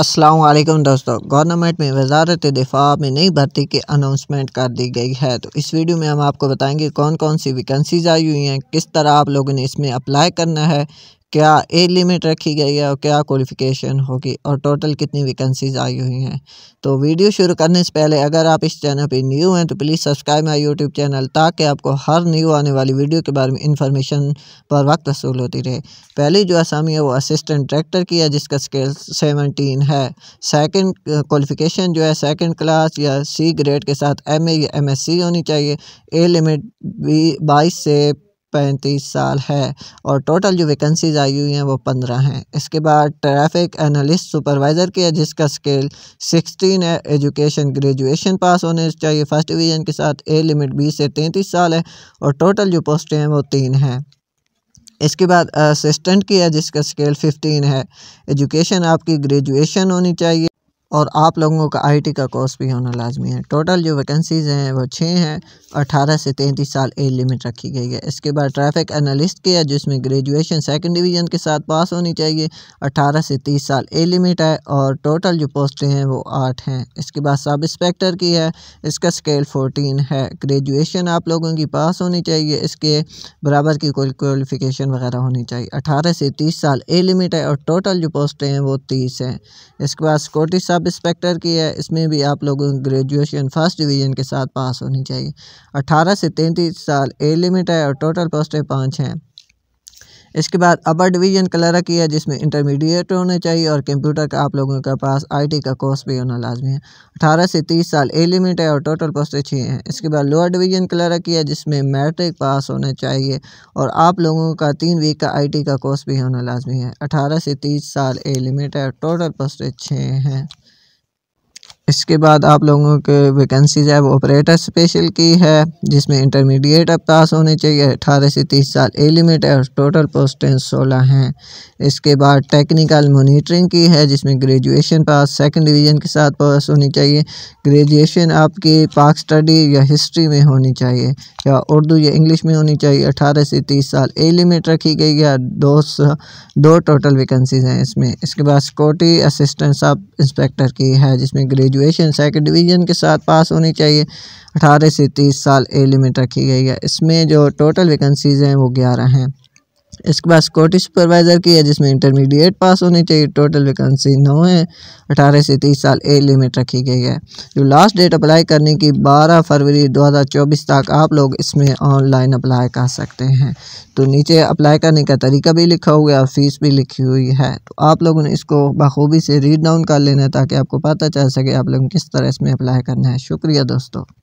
असलम दोस्तों गवर्नमेंट में वजारत दिफा में नई भर्ती की अनाउंसमेंट कर दी गई है तो इस वीडियो में हम आपको बताएंगे कौन कौन सी वैकेंसीज आई हुई हैं किस तरह आप लोगों ने इसमें अप्लाई करना है क्या एज लिमिट रखी गई है और क्या क्वालिफ़िकेशन होगी और टोटल कितनी वैकेंसीज आई हुई हैं तो वीडियो शुरू करने से पहले अगर आप इस चैनल पर न्यू हैं तो please subscribe my YouTube channel ताकि आपको हर न्यू आने वाली वीडियो के बारे में इंफॉर्मेशन पर वक्त वसूल होती रहे पहली जो आसामी है वो असिस्टेंट डायरेक्टर की है जिसका स्केल सेवनटीन है सेकेंड क्वालिफ़िकेशन uh, जो है सेकेंड क्लास या सी ग्रेड के साथ एम ए या एम होनी चाहिए ए लिमिट भी बाईस से पैंतीस साल है और टोटल जो वैकेंसीज आई हुई हैं वो पंद्रह हैं इसके बाद ट्रैफिक एनालिस्ट सुपरवाइज़र की है जिसका स्केल सिक्सटीन है एजुकेशन ग्रेजुएशन पास होने चाहिए फर्स्ट डिवीज़न के साथ ए लिमिट बीस से तैंतीस साल है और टोटल जो पोस्टें हैं वो तीन हैं इसके बाद असिस्टेंट की है जिसका स्केल फिफ्टीन है एजुकेशन आपकी ग्रेजुएशन होनी चाहिए और आप लोगों का आईटी का कोर्स भी होना लाजमी है टोटल जो वैकेंसीज़ हैं वो छः हैं अठारह से तैंतीस साल एज लिमिट रखी गई है इसके बाद ट्रैफिक एनालिस्ट की है जिसमें ग्रेजुएशन सेकंड डिवीज़न के साथ पास होनी चाहिए अठारह से तीस साल एज लिमिट है और टोटल जो पोस्टें हैं वो आठ हैं इसके बाद सब इंस्पेक्टर की है इसका स्केल फोर्टीन है ग्रेजुएशन आप लोगों की पास होनी चाहिए इसके बराबर की कोई क्वालिफिकेशन वगैरह होनी चाहिए अठारह से तीस साल ए लिमिट है और टोटल जो पोस्टें हैं वो तीस हैं इसके बाद सिक्योरिटी सब सब इंस्पेक्टर की है इसमें भी आप लोगों को ग्रेजुएशन फर्स्ट डिवीज़न के साथ पास होनी चाहिए अठारह से तैंतीस साल ए लिमिट है और टोटल पोस्टें पाँच हैं इसके बाद अपर डिवीज़न क्लर्क की है जिसमें इंटरमीडिएट होना चाहिए और कंप्यूटर का आप लोगों के पास आईटी का कोर्स भी होना लाजमी है अठारह से तीस साल ए लिमिट है और टोटल पोस्टें छः हैं इसके बाद लोअर डिवीज़न क्लर्क की है जिसमें मैट्रिक पास होना चाहिए और आप लोगों का तीन वीक का आई का कोर्स भी होना लाजमी है अठारह से तीस साल ए लिमिट है और टोटल पोस्टें छः हैं इसके बाद आप लोगों के वैकेंसीज है वो ऑपरेटर स्पेशल की है जिसमें इंटरमीडिएट अब पास होने चाहिए अठारह से तीस साल ए लिमिट है और टोटल पोस्टें सोलह हैं इसके बाद टेक्निकल मॉनिटरिंग की है जिसमें ग्रेजुएशन पास सेकंड डिवीज़न के साथ पास होनी चाहिए ग्रेजुएशन आपकी पाक स्टडी या हिस्ट्री में होनी चाहिए या उर्दू या इंग्लिश में होनी चाहिए अठारह से तीस साल ए लिमिट रखी गई है दो दो टोटल वैकेंसीज हैं इसमें इसके बाद सिक्योरिटी असिस्टेंट सब इंस्पेक्टर की है जिसमें ग्रेजुएशन ग्रेजुएशन सेकंड डिवीज़न के साथ पास होनी चाहिए अठारह से तीस साल ए लिमिट रखी गई है इसमें जो टोटल वैकेंसीज़ हैं वो ग्यारह हैं इसके बाद स्कॉटिश सुपरवाइज़र की है जिसमें इंटरमीडिएट पास होनी चाहिए टोटल वैकेंसी नौ है अठारह से तीस साल ए लिमिट रखी गई है जो लास्ट डेट अप्लाई करने की बारह फरवरी दो हज़ार चौबीस तक आप लोग इसमें ऑनलाइन अप्लाई कर सकते हैं तो नीचे अप्लाई करने का तरीका भी लिखा हुआ है और फीस भी लिखी हुई है तो आप लोगों ने इसको बखूबी से रीड डाउन कर लेना है ताकि आपको पता चल सके आप लोगों किस तरह इसमें अप्लाई करना है शुक्रिया दोस्तों